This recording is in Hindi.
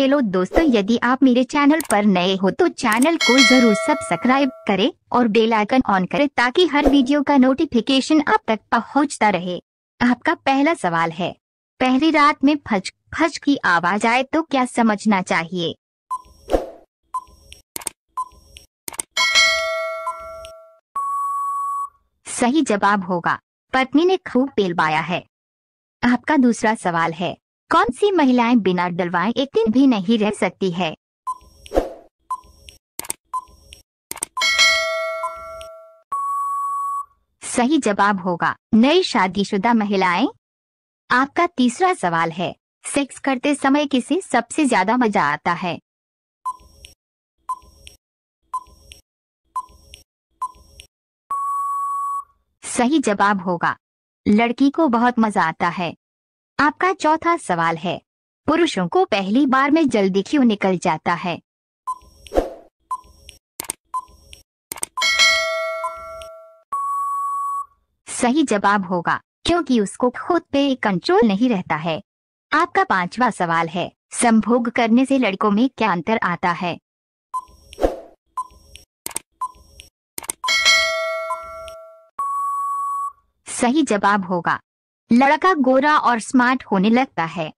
हेलो दोस्तों यदि आप मेरे चैनल पर नए हो तो चैनल को जरूर सब्सक्राइब करें और बेल आइकन ऑन करें ताकि हर वीडियो का नोटिफिकेशन आप तक पहुंचता रहे आपका पहला सवाल है पहली रात में फज फज की आवाज आए तो क्या समझना चाहिए सही जवाब होगा पत्नी ने खूब पेलवाया है आपका दूसरा सवाल है कौन सी महिलाएं बिना डलवाए एक दिन भी नहीं रह सकती है सही जवाब होगा नई शादीशुदा महिलाएं आपका तीसरा सवाल है सेक्स करते समय किसे सबसे ज्यादा मजा आता है सही जवाब होगा लड़की को बहुत मजा आता है आपका चौथा सवाल है पुरुषों को पहली बार में जल्दी क्यों निकल जाता है सही जवाब होगा क्योंकि उसको खुद पे कंट्रोल नहीं रहता है आपका पांचवा सवाल है संभोग करने से लड़कों में क्या अंतर आता है सही जवाब होगा लड़का गोरा और स्मार्ट होने लगता है